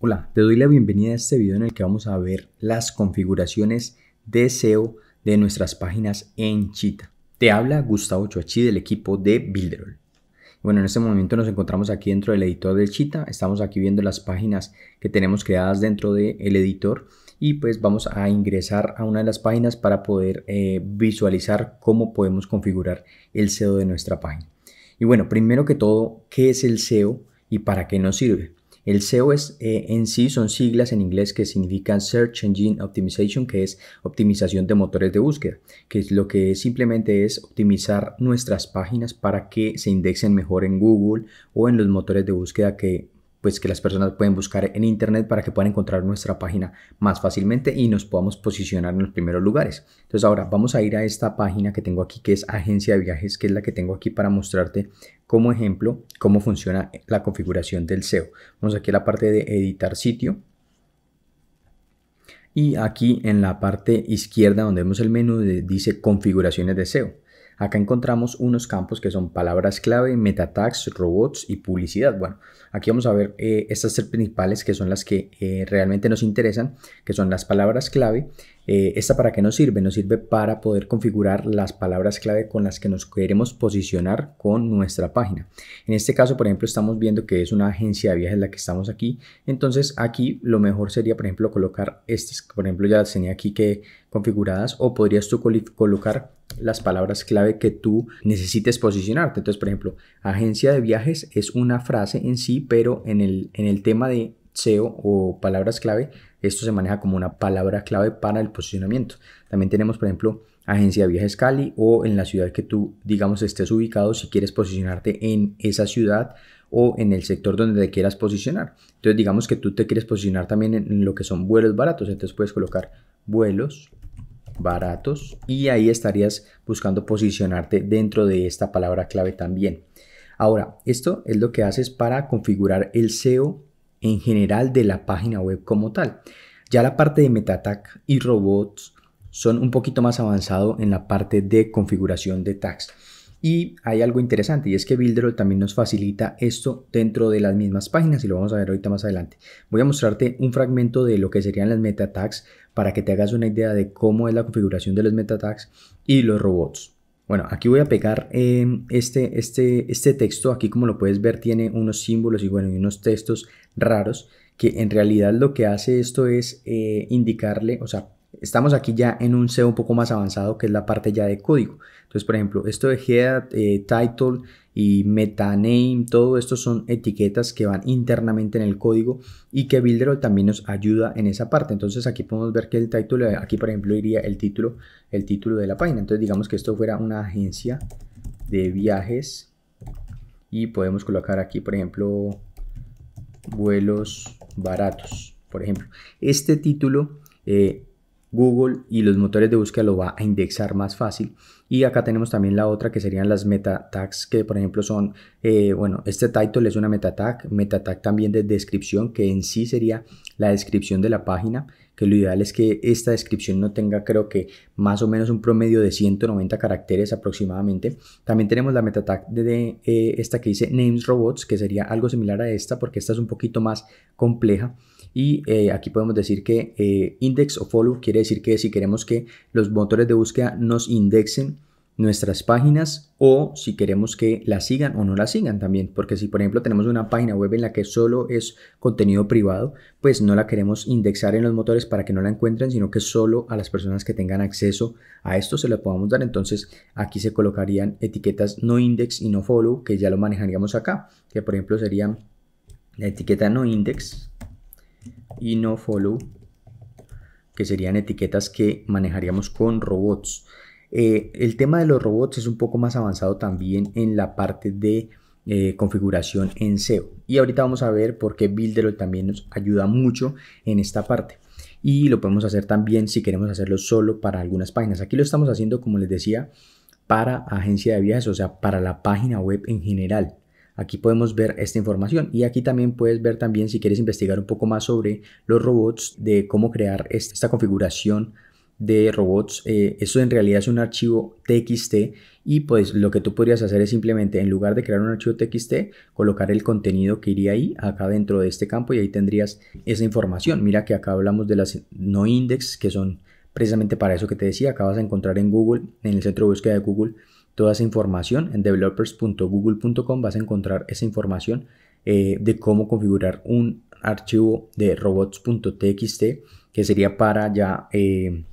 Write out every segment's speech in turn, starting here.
Hola, te doy la bienvenida a este video en el que vamos a ver las configuraciones de SEO de nuestras páginas en Chita. Te habla Gustavo Chuachi del equipo de Builderall. Bueno, en este momento nos encontramos aquí dentro del editor de Chita. Estamos aquí viendo las páginas que tenemos creadas dentro del editor y pues vamos a ingresar a una de las páginas para poder eh, visualizar cómo podemos configurar el SEO de nuestra página. Y bueno, primero que todo, ¿qué es el SEO y para qué nos sirve? El SEO es, eh, en sí son siglas en inglés que significan Search Engine Optimization, que es optimización de motores de búsqueda, que es lo que simplemente es optimizar nuestras páginas para que se indexen mejor en Google o en los motores de búsqueda que pues que las personas pueden buscar en internet para que puedan encontrar nuestra página más fácilmente y nos podamos posicionar en los primeros lugares. Entonces ahora vamos a ir a esta página que tengo aquí que es agencia de viajes, que es la que tengo aquí para mostrarte como ejemplo cómo funciona la configuración del SEO. Vamos aquí a la parte de editar sitio. Y aquí en la parte izquierda donde vemos el menú dice configuraciones de SEO. Acá encontramos unos campos que son palabras clave, metatags, robots y publicidad. Bueno, aquí vamos a ver eh, estas tres principales que son las que eh, realmente nos interesan, que son las palabras clave, eh, ¿Esta para qué nos sirve? Nos sirve para poder configurar las palabras clave con las que nos queremos posicionar con nuestra página. En este caso, por ejemplo, estamos viendo que es una agencia de viajes la que estamos aquí. Entonces aquí lo mejor sería, por ejemplo, colocar estas, por ejemplo, ya las tenía aquí que configuradas o podrías tú colocar las palabras clave que tú necesites posicionarte. Entonces, por ejemplo, agencia de viajes es una frase en sí, pero en el, en el tema de SEO o palabras clave, esto se maneja como una palabra clave para el posicionamiento. También tenemos, por ejemplo, agencia de viajes Cali o en la ciudad que tú, digamos, estés ubicado si quieres posicionarte en esa ciudad o en el sector donde te quieras posicionar. Entonces, digamos que tú te quieres posicionar también en lo que son vuelos baratos, entonces puedes colocar vuelos baratos y ahí estarías buscando posicionarte dentro de esta palabra clave también. Ahora, esto es lo que haces para configurar el SEO en general de la página web como tal. Ya la parte de meta tag y robots son un poquito más avanzado en la parte de configuración de tags. Y hay algo interesante y es que Builderall también nos facilita esto dentro de las mismas páginas y lo vamos a ver ahorita más adelante. Voy a mostrarte un fragmento de lo que serían las meta tags para que te hagas una idea de cómo es la configuración de los meta tags y los robots. Bueno, aquí voy a pegar em, este, este, este texto, aquí como lo puedes ver tiene unos símbolos y bueno, unos textos raros que en realidad lo que hace esto es eh, indicarle, o sea, estamos aquí ya en un SEO un poco más avanzado que es la parte ya de código. Entonces, por ejemplo, esto de head, eh, title y name todo esto son etiquetas que van internamente en el código y que Builderall también nos ayuda en esa parte. Entonces aquí podemos ver que el título, aquí por ejemplo iría el título, el título de la página. Entonces digamos que esto fuera una agencia de viajes y podemos colocar aquí por ejemplo vuelos baratos, por ejemplo. Este título eh, Google y los motores de búsqueda lo va a indexar más fácil. Y acá tenemos también la otra que serían las meta tags, que por ejemplo son, eh, bueno, este title es una meta tag, meta tag también de descripción, que en sí sería la descripción de la página que lo ideal es que esta descripción no tenga creo que más o menos un promedio de 190 caracteres aproximadamente. También tenemos la meta de, de eh, esta que dice Names Robots, que sería algo similar a esta porque esta es un poquito más compleja. Y eh, aquí podemos decir que eh, index o follow quiere decir que si queremos que los motores de búsqueda nos indexen nuestras páginas o si queremos que la sigan o no la sigan también. Porque si por ejemplo tenemos una página web en la que solo es contenido privado, pues no la queremos indexar en los motores para que no la encuentren, sino que solo a las personas que tengan acceso a esto se la podamos dar. Entonces aquí se colocarían etiquetas no index y no follow, que ya lo manejaríamos acá, que por ejemplo serían la etiqueta no index y no follow, que serían etiquetas que manejaríamos con robots. Eh, el tema de los robots es un poco más avanzado también en la parte de eh, configuración en SEO. Y ahorita vamos a ver por qué Builderall también nos ayuda mucho en esta parte. Y lo podemos hacer también si queremos hacerlo solo para algunas páginas. Aquí lo estamos haciendo, como les decía, para agencia de viajes, o sea, para la página web en general. Aquí podemos ver esta información y aquí también puedes ver también si quieres investigar un poco más sobre los robots, de cómo crear esta configuración de robots, eh, eso en realidad es un archivo TXT y pues lo que tú podrías hacer es simplemente en lugar de crear un archivo TXT, colocar el contenido que iría ahí, acá dentro de este campo y ahí tendrías esa información. Mira que acá hablamos de las no index que son precisamente para eso que te decía, acá vas a encontrar en Google, en el centro de búsqueda de Google, toda esa información en developers.google.com vas a encontrar esa información eh, de cómo configurar un archivo de robots.txt que sería para ya... Eh,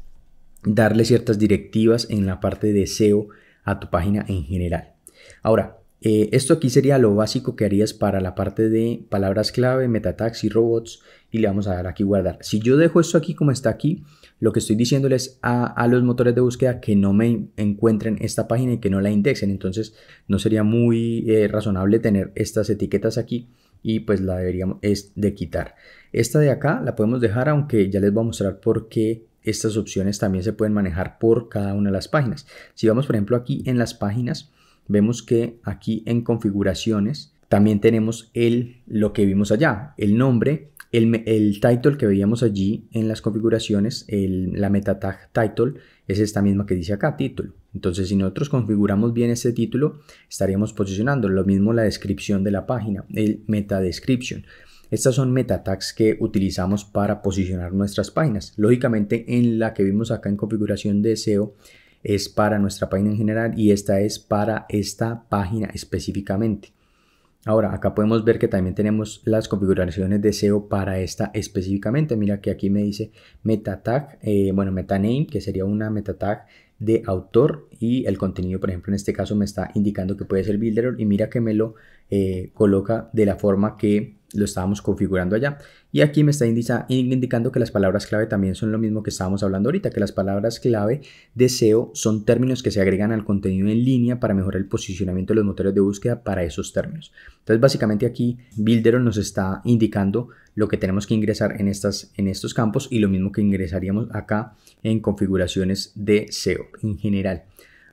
darle ciertas directivas en la parte de SEO a tu página en general. Ahora, eh, esto aquí sería lo básico que harías para la parte de palabras clave, metatags y robots y le vamos a dar aquí guardar. Si yo dejo esto aquí como está aquí, lo que estoy diciéndoles a, a los motores de búsqueda que no me encuentren esta página y que no la indexen. Entonces no sería muy eh, razonable tener estas etiquetas aquí y pues la deberíamos de quitar. Esta de acá la podemos dejar aunque ya les voy a mostrar por qué estas opciones también se pueden manejar por cada una de las páginas. Si vamos, por ejemplo, aquí en las páginas, vemos que aquí en configuraciones también tenemos el, lo que vimos allá, el nombre, el, el title que veíamos allí en las configuraciones, el, la meta tag title, es esta misma que dice acá, título. Entonces, si nosotros configuramos bien este título, estaríamos posicionando lo mismo la descripción de la página, el meta description. Estas son meta tags que utilizamos para posicionar nuestras páginas. Lógicamente en la que vimos acá en configuración de SEO es para nuestra página en general y esta es para esta página específicamente. Ahora acá podemos ver que también tenemos las configuraciones de SEO para esta específicamente. Mira que aquí me dice meta tag, eh, bueno meta name que sería una meta tag de autor y el contenido, por ejemplo, en este caso me está indicando que puede ser Builder y mira que me lo eh, coloca de la forma que lo estábamos configurando allá. Y aquí me está indicando que las palabras clave también son lo mismo que estábamos hablando ahorita, que las palabras clave de SEO son términos que se agregan al contenido en línea para mejorar el posicionamiento de los motores de búsqueda para esos términos. Entonces, básicamente aquí Builder nos está indicando lo que tenemos que ingresar en, estas, en estos campos y lo mismo que ingresaríamos acá en configuraciones de SEO en general.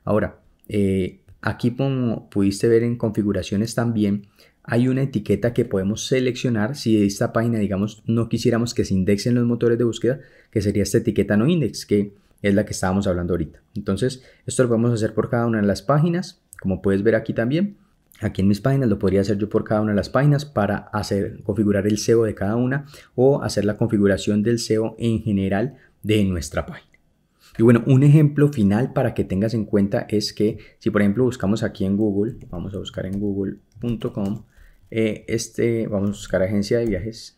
Ahora, eh, aquí como pudiste ver en configuraciones también, hay una etiqueta que podemos seleccionar si esta página, digamos, no quisiéramos que se indexen los motores de búsqueda, que sería esta etiqueta no index, que es la que estábamos hablando ahorita. Entonces, esto lo vamos a hacer por cada una de las páginas, como puedes ver aquí también. Aquí en mis páginas lo podría hacer yo por cada una de las páginas para hacer configurar el SEO de cada una o hacer la configuración del SEO en general de nuestra página. Y bueno, un ejemplo final para que tengas en cuenta es que si por ejemplo buscamos aquí en Google, vamos a buscar en google.com eh, este, vamos a buscar agencia de viajes.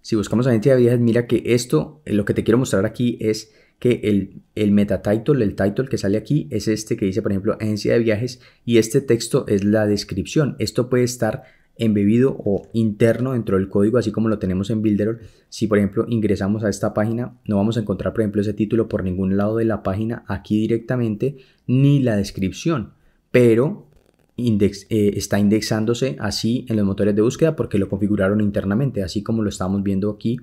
Si buscamos agencia de viajes, mira que esto, eh, lo que te quiero mostrar aquí es que el, el meta title, el title que sale aquí es este que dice, por ejemplo, agencia de viajes y este texto es la descripción. Esto puede estar embebido o interno dentro del código, así como lo tenemos en Builderall. Si, por ejemplo, ingresamos a esta página, no vamos a encontrar, por ejemplo, ese título por ningún lado de la página aquí directamente, ni la descripción. Pero eh, está indexándose así en los motores de búsqueda porque lo configuraron internamente, así como lo estamos viendo aquí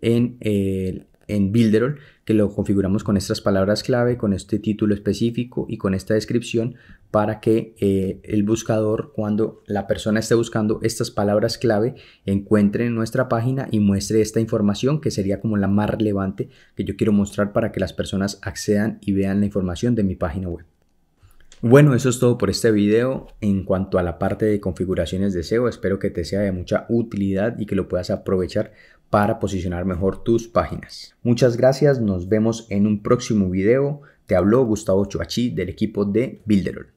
en, el en Builderall, que lo configuramos con estas palabras clave, con este título específico y con esta descripción para que eh, el buscador, cuando la persona esté buscando estas palabras clave, encuentre en nuestra página y muestre esta información que sería como la más relevante que yo quiero mostrar para que las personas accedan y vean la información de mi página web. Bueno, eso es todo por este video. En cuanto a la parte de configuraciones de SEO, espero que te sea de mucha utilidad y que lo puedas aprovechar para posicionar mejor tus páginas. Muchas gracias, nos vemos en un próximo video. Te habló Gustavo Chuachi del equipo de Builderall.